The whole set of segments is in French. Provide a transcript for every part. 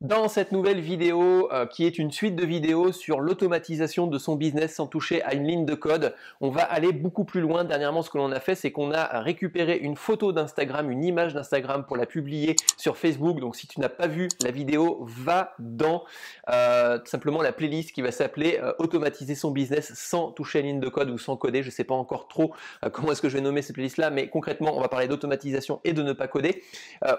Dans cette nouvelle vidéo, euh, qui est une suite de vidéos sur l'automatisation de son business sans toucher à une ligne de code, on va aller beaucoup plus loin. Dernièrement, ce que l'on a fait, c'est qu'on a récupéré une photo d'Instagram, une image d'Instagram pour la publier sur Facebook. Donc, si tu n'as pas vu la vidéo, va dans euh, simplement la playlist qui va s'appeler euh, Automatiser son business sans toucher à une ligne de code ou sans coder. Je ne sais pas encore trop comment est-ce que je vais nommer cette playlist là mais concrètement, on va parler d'automatisation et de ne pas coder.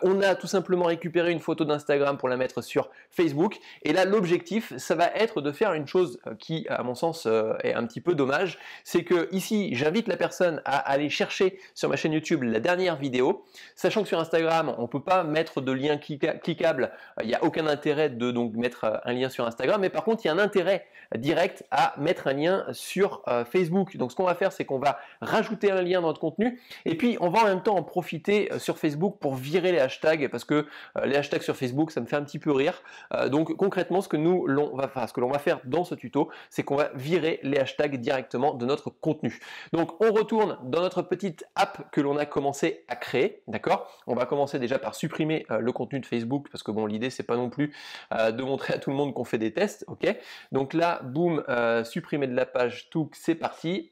on a tout simplement récupéré une photo d'Instagram pour la mettre sur Facebook. Et là, l'objectif, ça va être de faire une chose qui, à mon sens, euh, est un petit peu dommage. C'est que ici, j'invite la personne à aller chercher sur ma chaîne YouTube la dernière vidéo, sachant que sur Instagram, on peut pas mettre de lien cliquable. Il n'y a aucun intérêt de donc mettre euh, un lien sur Instagram. Mais par contre, il y a un intérêt direct à mettre un lien sur euh, Facebook. Donc, ce qu'on va faire, c'est qu'on va rajouter un lien dans notre contenu. Et puis, on va en même temps en profiter sur Facebook pour virer les hashtags parce que les hashtags sur Facebook, ça me fait un petit peu rire euh, donc concrètement, ce que nous l'on va faire, ce que l'on va faire dans ce tuto, c'est qu'on va virer les hashtags directement de notre contenu. Donc on retourne dans notre petite app que l'on a commencé à créer, d'accord On va commencer déjà par supprimer euh, le contenu de Facebook parce que bon, l'idée c'est pas non plus euh, de montrer à tout le monde qu'on fait des tests, ok Donc là, boum, supprimer de la page tout, c'est parti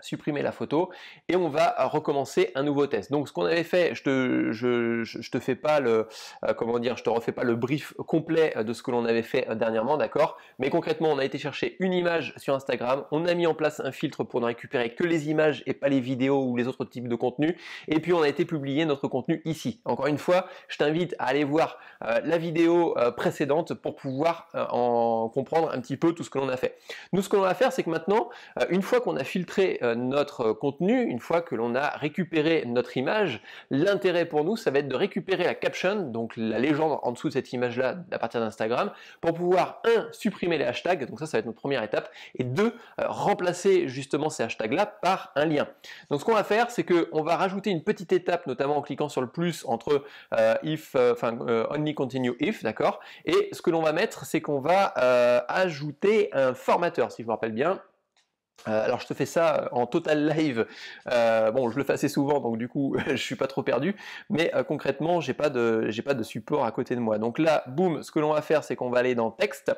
supprimer la photo et on va recommencer un nouveau test. Donc ce qu'on avait fait, je te, je, te fais pas le euh, comment dire, je te refais pas le brief complet de ce que l'on avait fait euh, dernièrement, d'accord Mais concrètement, on a été chercher une image sur Instagram, on a mis en place un filtre pour ne récupérer que les images et pas les vidéos ou les autres types de contenus et puis on a été publier notre contenu ici. Encore une fois, je t'invite à aller voir euh, la vidéo précédente pour pouvoir en comprendre un petit peu tout ce que l'on a fait. Nous ce que va faire, c'est que maintenant une fois qu'on a filtré euh, notre contenu, une fois que l'on a récupéré notre image, l'intérêt pour nous, ça va être de récupérer la caption, donc la légende en dessous de cette image-là à partir d'Instagram, pour pouvoir, un, supprimer les hashtags, donc ça, ça va être notre première étape, et deux, euh, remplacer justement ces hashtags-là par un lien. Donc ce qu'on va faire, c'est qu'on va rajouter une petite étape, notamment en cliquant sur le plus entre euh, if, enfin only continue if, d'accord, et ce que l'on va mettre, c'est qu'on va ajouter un formateur, si je me rappelle bien, euh, alors je te fais ça en total live. Euh, bon, je le fais assez souvent, donc du coup, je suis pas trop perdu. Mais euh, concrètement, j'ai pas de, j'ai pas de support à côté de moi. Donc là, boum, ce que l'on va faire, c'est qu'on va aller dans texte.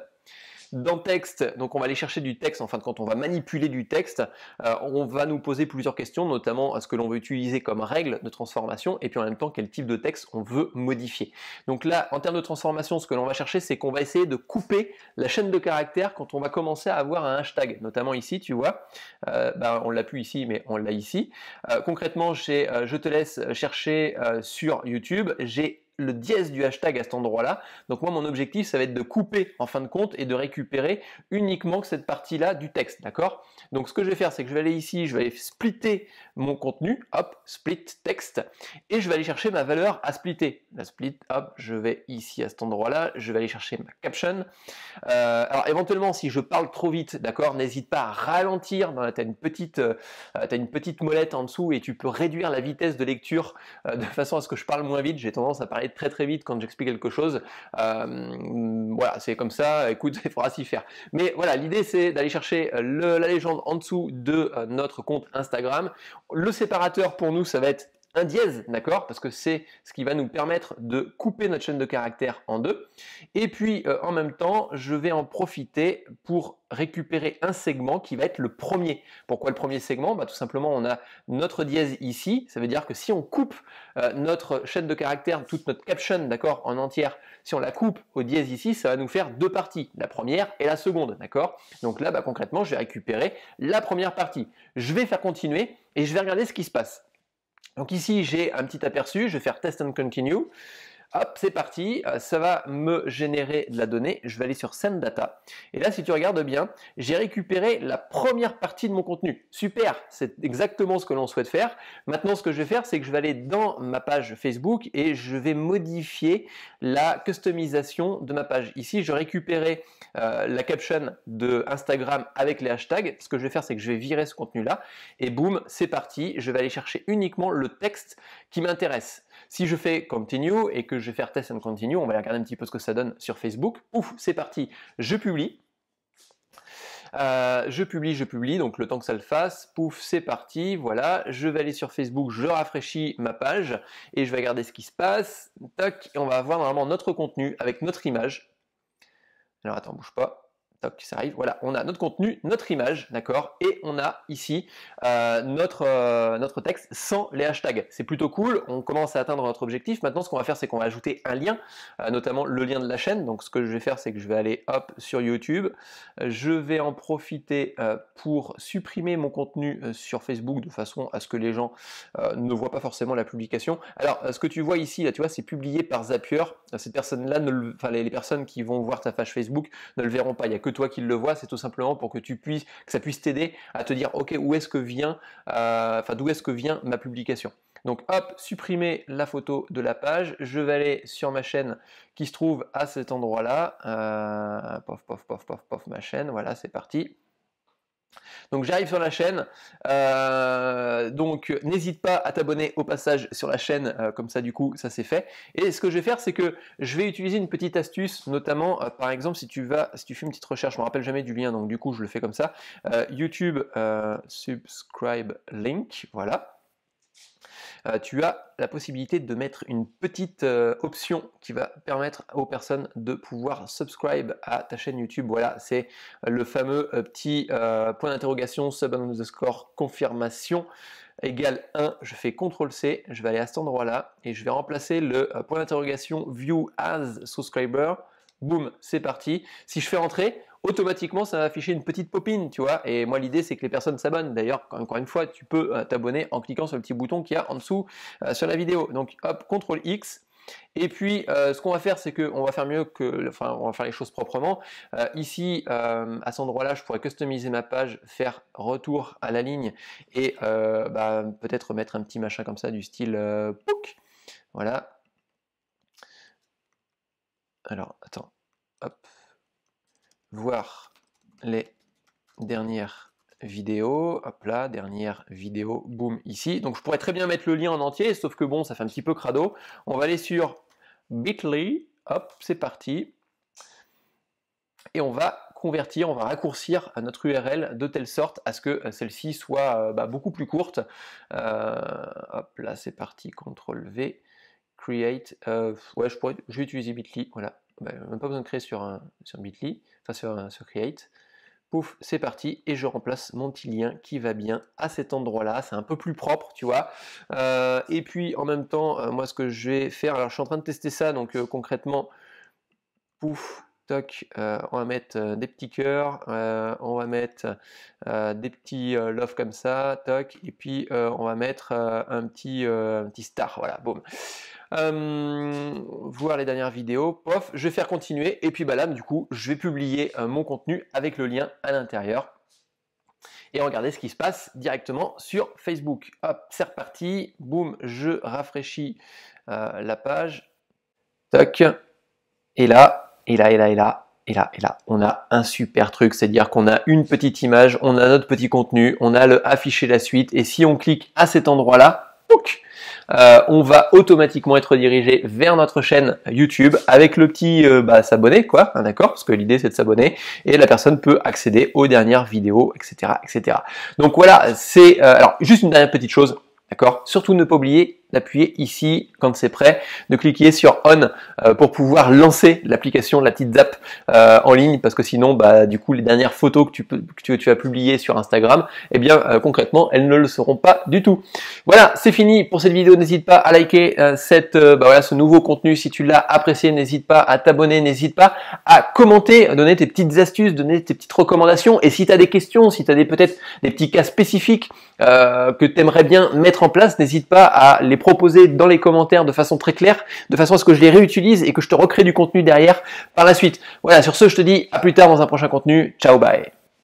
Dans texte, donc on va aller chercher du texte, enfin quand on va manipuler du texte. Euh, on va nous poser plusieurs questions, notamment à ce que l'on veut utiliser comme règle de transformation, et puis en même temps quel type de texte on veut modifier. Donc là, en termes de transformation, ce que l'on va chercher, c'est qu'on va essayer de couper la chaîne de caractères quand on va commencer à avoir un hashtag, notamment ici, tu vois. Euh, bah, on l'a plus ici, mais on l'a ici. Euh, concrètement, je te laisse chercher sur YouTube, j'ai le dièse du hashtag à cet endroit-là. Donc moi, mon objectif, ça va être de couper en fin de compte et de récupérer uniquement cette partie-là du texte, d'accord Donc ce que je vais faire, c'est que je vais aller ici, je vais aller splitter mon contenu, hop, split texte, et je vais aller chercher ma valeur à splitter. La split, hop, je vais ici à cet endroit-là, je vais aller chercher ma caption. Euh, alors éventuellement, si je parle trop vite, d'accord, n'hésite pas à ralentir. Tu as une petite, euh, as une petite molette en dessous et tu peux réduire la vitesse de lecture euh, de façon à ce que je parle moins vite. J'ai tendance à parler très très vite quand j'explique quelque chose. Euh, voilà, c'est comme ça, écoute, il faudra s'y faire. Mais voilà, l'idée c'est d'aller chercher euh, la légende en dessous de euh, notre compte Instagram. Le séparateur pour nous, ça va être un dièse, d'accord Parce que c'est ce qui va nous permettre de couper notre chaîne de caractères en deux. Et puis euh, en même temps, je vais en profiter pour récupérer un segment qui va être le premier. Pourquoi le premier segment bah, Tout simplement, on a notre dièse ici. Ça veut dire que si on coupe euh, notre chaîne de caractères, toute notre caption, d'accord, en entière, si on la coupe au dièse ici, ça va nous faire deux parties, la première et la seconde, d'accord Donc là, bah, concrètement, je vais récupérer la première partie. Je vais faire continuer et je vais regarder ce qui se passe. Donc ici, j'ai un petit aperçu, je vais faire test and continue. Hop, c'est parti, euh, ça va me générer de la donnée. Je vais aller sur Send Data. Et là, si tu regardes bien, j'ai récupéré la première partie de mon contenu. Super, c'est exactement ce que l'on souhaite faire. Maintenant, ce que je vais faire, c'est que je vais aller dans ma page Facebook et je vais modifier la customisation de ma page. Ici, je récupérais euh, la caption de Instagram avec les hashtags. Ce que je vais faire, c'est que je vais virer ce contenu-là. Et boum, c'est parti. Je vais aller chercher uniquement le texte qui m'intéresse. Si je fais continue et que je vais faire test and continue, on va regarder un petit peu ce que ça donne sur Facebook. Ouf, c'est parti, je publie. Euh, je publie, je publie, donc le temps que ça le fasse, pouf, c'est parti, voilà, je vais aller sur Facebook, je rafraîchis ma page et je vais regarder ce qui se passe, tac, on va avoir normalement notre contenu avec notre image. Alors attends, bouge pas ça arrive. Voilà, on a notre contenu, notre image, d'accord, et on a ici euh, notre, euh, notre texte sans les hashtags. C'est plutôt cool, on commence à atteindre notre objectif. Maintenant, ce qu'on va faire, c'est qu'on va ajouter un lien, euh, notamment le lien de la chaîne. Donc, ce que je vais faire, c'est que je vais aller hop sur YouTube. Je vais en profiter pour supprimer mon contenu sur Facebook de façon à ce que les gens ne voient pas forcément la publication. Alors, ce que tu vois ici, là, tu vois, c'est publié par Zapier. Cette personne-là, enfin, les, personnes qui vont voir ta page Facebook ne le verront pas. Il y a toi qui le vois, c'est tout simplement pour que tu puisses, que ça puisse t'aider à te dire, ok, où est-ce que vient, euh, enfin, d'où est-ce que vient ma publication. Donc hop, supprimer la photo de la page. Je vais aller sur ma chaîne qui se trouve à cet endroit-là. Euh, pof, pof, pof, pof, pof, ma chaîne. Voilà, c'est parti. Donc j'arrive sur la chaîne. Euh, donc n'hésite pas à t'abonner au passage sur la chaîne, euh, comme ça du coup ça c'est fait. Et ce que je vais faire, c'est que je vais utiliser une petite astuce, notamment euh, par exemple si tu vas, si tu fais une petite recherche, je me rappelle jamais du lien, donc du coup je le fais comme ça. YouTube subscribe link, voilà. Euh, tu as la possibilité de mettre une petite euh, option qui va permettre aux personnes de pouvoir subscribe à ta chaîne YouTube. Voilà, c'est le fameux euh, petit point d'interrogation sub score confirmation égale 1. Je fais CTRL C, je vais aller à cet endroit là et je vais remplacer le point d'interrogation view as subscriber boum, c'est parti. Si je fais entrer, automatiquement ça va afficher une petite popine, tu vois. Et moi l'idée c'est que les personnes s'abonnent. D'ailleurs, encore une fois, tu peux euh, t'abonner en cliquant sur le petit bouton qu'il y a en dessous euh, sur la vidéo. Donc hop, CTRL X. Et puis, euh, ce qu'on va faire, c'est qu'on va faire mieux que, enfin, on va faire les choses proprement. ici, à cet endroit-là, je pourrais customiser ma page, faire retour à la ligne et bah, peut-être mettre un petit machin comme ça du style Pouc Voilà, alors, attends. Hop. Voir les dernières vidéos. Hop là, dernière vidéo, boum, ici. Donc, je pourrais très bien mettre le lien en entier, sauf que bon, ça fait un petit peu crado. On va aller sur bit.ly. Hop, c'est parti. Et on va convertir, on va raccourcir notre URL de telle sorte à ce que euh, celle-ci soit euh, bah, beaucoup plus courte. Euh, hop là, c'est parti, CTRL V create, euh, ouais, je pourrais, je vais utiliser Bitly, voilà. même ben, pas besoin de créer sur, un, sur Bitly, enfin sur, sur create. Pouf, c'est parti, et je remplace mon petit lien qui va bien à cet endroit-là, c'est un peu plus propre, tu vois. Euh, et puis en même temps, euh, moi ce que je vais faire, alors je suis en train de tester ça, donc concrètement, pouf, toc, on va mettre des petits cœurs, on va mettre des petits love comme ça, toc, et puis on va mettre un, petit, un petit star, voilà, boum. Euh, voir les dernières vidéos, pof, je vais faire continuer, et puis bah là, du coup, je vais publier euh, mon contenu avec le lien à l'intérieur. Et regardez ce qui se passe directement sur Facebook. Hop, c'est reparti, boum, je rafraîchis euh, la page. Toc, et là, et là, et là, et là, et là, et là, on a un super truc, c'est-à-dire qu'on a une petite image, on a notre petit contenu, on a le afficher la suite, et si on clique à cet endroit-là, euh, on va automatiquement être dirigé vers notre chaîne YouTube avec le petit euh, bah, s'abonner, quoi, hein, d'accord Parce que l'idée c'est de s'abonner et la personne peut accéder aux dernières vidéos, etc., etc. Donc voilà, c'est euh, alors juste une dernière petite chose, d'accord Surtout ne pas oublier d'appuyer ici quand c'est prêt, de cliquer sur on euh, pour pouvoir lancer l'application, la petite zap euh, en ligne, parce que sinon, bah, du coup, les dernières photos que tu, peux, que tu, tu as publiées sur Instagram, eh bien, euh, concrètement, elles ne le seront pas du tout. Voilà, c'est fini pour cette vidéo. N'hésite pas à liker cette, bah, voilà, ce nouveau contenu si tu l'as apprécié. N'hésite pas à t'abonner, n'hésite pas à commenter, donner tes petites astuces, donner tes petites recommandations. Et si tu as des questions, si tu as peut-être des petits cas spécifiques que tu aimerais bien mettre en place, n'hésite pas à les proposer dans les commentaires de façon très claire, de façon à ce que je les réutilise et que je te recrée du contenu derrière par la suite. Voilà, sur ce, je te dis à plus tard dans un prochain contenu. Ciao, bye.